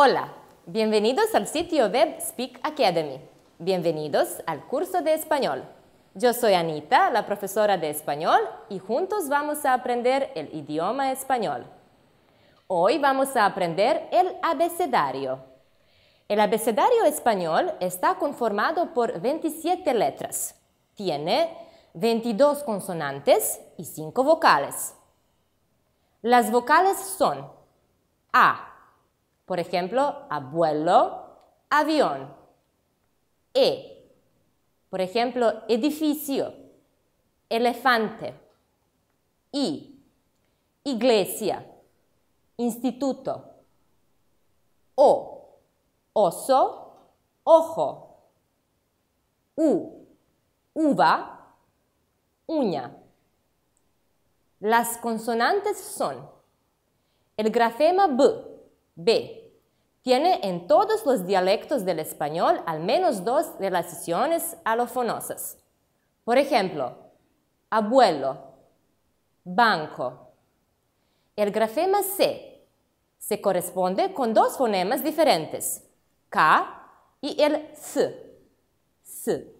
Hola, bienvenidos al sitio web Speak Academy. Bienvenidos al curso de español. Yo soy Anita, la profesora de español, y juntos vamos a aprender el idioma español. Hoy vamos a aprender el abecedario. El abecedario español está conformado por 27 letras. Tiene 22 consonantes y 5 vocales. Las vocales son A, por ejemplo, abuelo, avión. E. Por ejemplo, edificio, elefante. I. Iglesia, instituto. O. Oso, ojo. U. Uva, uña. Las consonantes son el grafema B B. Tiene en todos los dialectos del español al menos dos relaciones alofonosas. Por ejemplo, abuelo, banco. El grafema C se corresponde con dos fonemas diferentes, K y el S. S.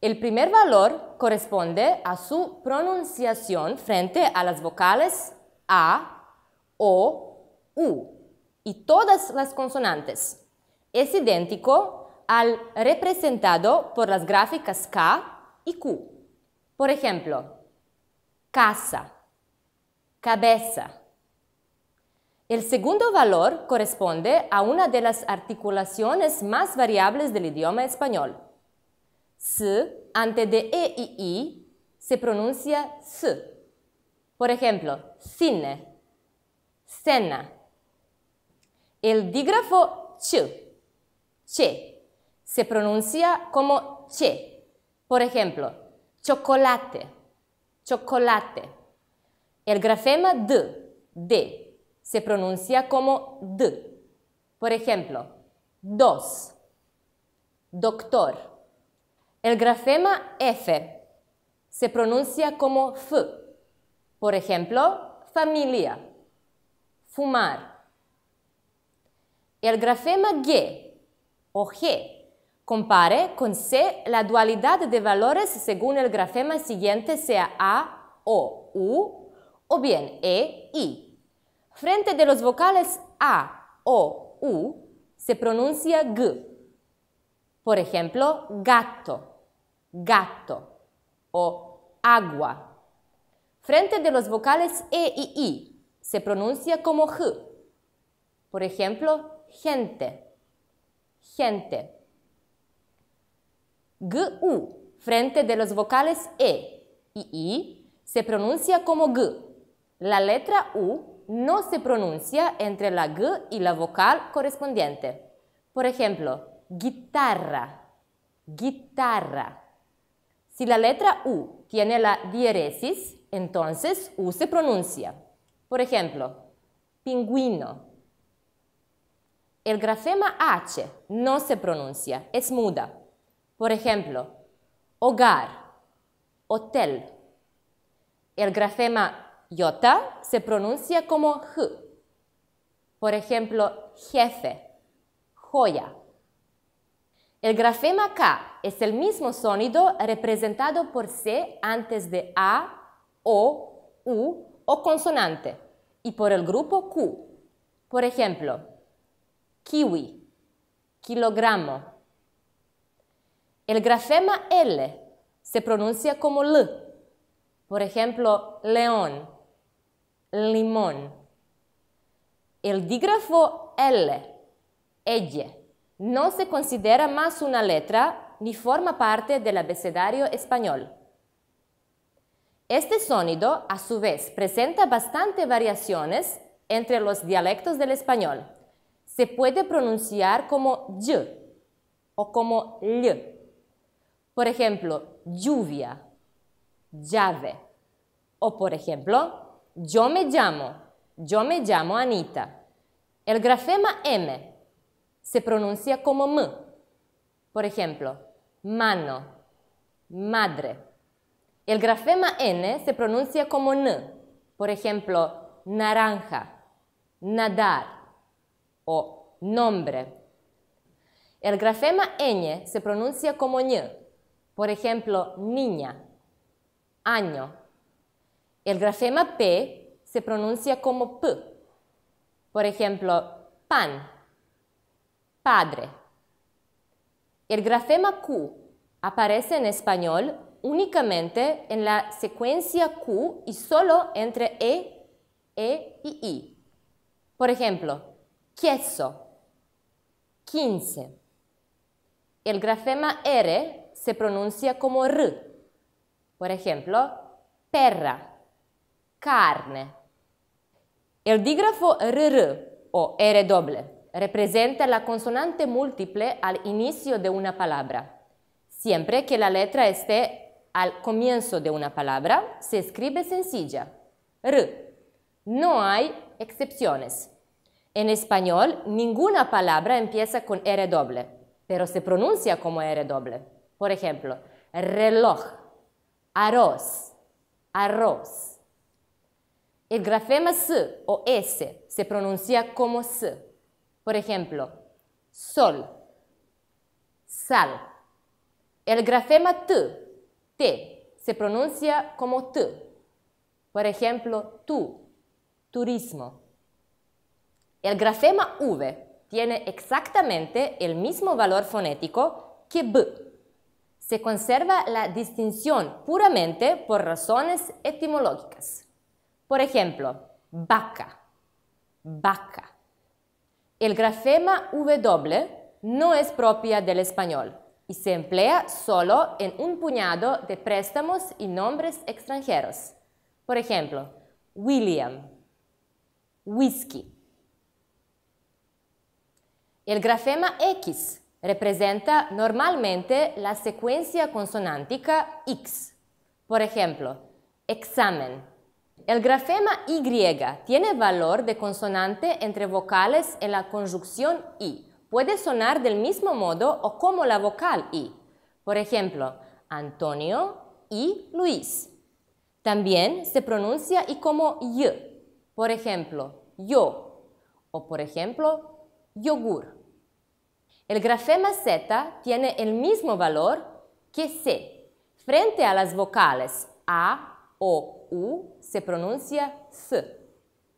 El primer valor corresponde a su pronunciación frente a las vocales A, O, U y todas las consonantes. Es idéntico al representado por las gráficas K y Q. Por ejemplo, casa, cabeza. El segundo valor corresponde a una de las articulaciones más variables del idioma español. S ante de E y I se pronuncia S. Por ejemplo, cine, cena el dígrafo ch, ch se pronuncia como ch, Por ejemplo, chocolate, chocolate. El grafema d, d, se pronuncia como d. Por ejemplo, dos, doctor. El grafema f se pronuncia como f. Por ejemplo, familia, fumar. El grafema G o G compare con C la dualidad de valores según el grafema siguiente sea A o U o bien E, I. Frente de los vocales A o U se pronuncia G. Por ejemplo, gato, gato o agua. Frente de los vocales E y I se pronuncia como G. Por ejemplo, gente, gente. U frente de los vocales E y I, se pronuncia como G. La letra U no se pronuncia entre la G y la vocal correspondiente. Por ejemplo, guitarra, guitarra. Si la letra U tiene la diéresis, entonces U se pronuncia. Por ejemplo, pingüino, el grafema H no se pronuncia, es muda. Por ejemplo, hogar, hotel. El grafema J se pronuncia como H. Por ejemplo, jefe, joya. El grafema K es el mismo sonido representado por C antes de A, O, U o consonante y por el grupo Q. Por ejemplo, kiwi, kilogramo. El grafema L se pronuncia como L. Por ejemplo, león, limón. El dígrafo L, elle, no se considera más una letra ni forma parte del abecedario español. Este sonido, a su vez, presenta bastantes variaciones entre los dialectos del español se puede pronunciar como y o como l. Por ejemplo, lluvia, llave. O por ejemplo, yo me llamo, yo me llamo Anita. El grafema M se pronuncia como M. Por ejemplo, mano, madre. El grafema N se pronuncia como N. Por ejemplo, naranja, nadar o nombre. El grafema ñ se pronuncia como ñ, por ejemplo, niña, año. El grafema p se pronuncia como p, por ejemplo, pan, padre. El grafema q aparece en español únicamente en la secuencia Q y solo entre E, E y I. Por ejemplo, Queso 15. El grafema R se pronuncia como R. Por ejemplo, perra, carne. El dígrafo RR o R doble representa la consonante múltiple al inicio de una palabra. Siempre que la letra esté al comienzo de una palabra, se escribe sencilla. R. No hay excepciones. En español, ninguna palabra empieza con R doble, pero se pronuncia como R doble. Por ejemplo, reloj, arroz, arroz. El grafema S o S se pronuncia como S. Por ejemplo, sol, sal. El grafema T, T, se pronuncia como T. Por ejemplo, tú, turismo. El grafema V tiene exactamente el mismo valor fonético que B. Se conserva la distinción puramente por razones etimológicas. Por ejemplo, vaca, vaca. El grafema W no es propia del español y se emplea solo en un puñado de préstamos y nombres extranjeros. Por ejemplo, William, whisky. El grafema X representa normalmente la secuencia consonántica X. Por ejemplo, examen. El grafema Y tiene valor de consonante entre vocales en la conjunción I. Puede sonar del mismo modo o como la vocal I. Por ejemplo, Antonio y Luis. También se pronuncia Y como Y. Por ejemplo, yo. O por ejemplo, yogur. El grafema Z tiene el mismo valor que C. Frente a las vocales A, O, U se pronuncia S.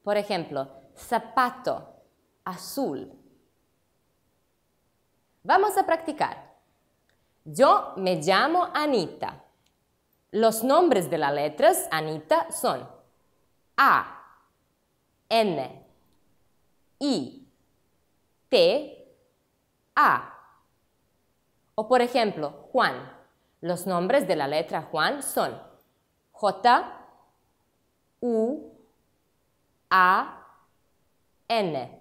Por ejemplo, zapato, azul. Vamos a practicar. Yo me llamo Anita. Los nombres de las letras Anita son A, N, I, T, a. O por ejemplo, Juan. Los nombres de la letra Juan son J, U, A, N.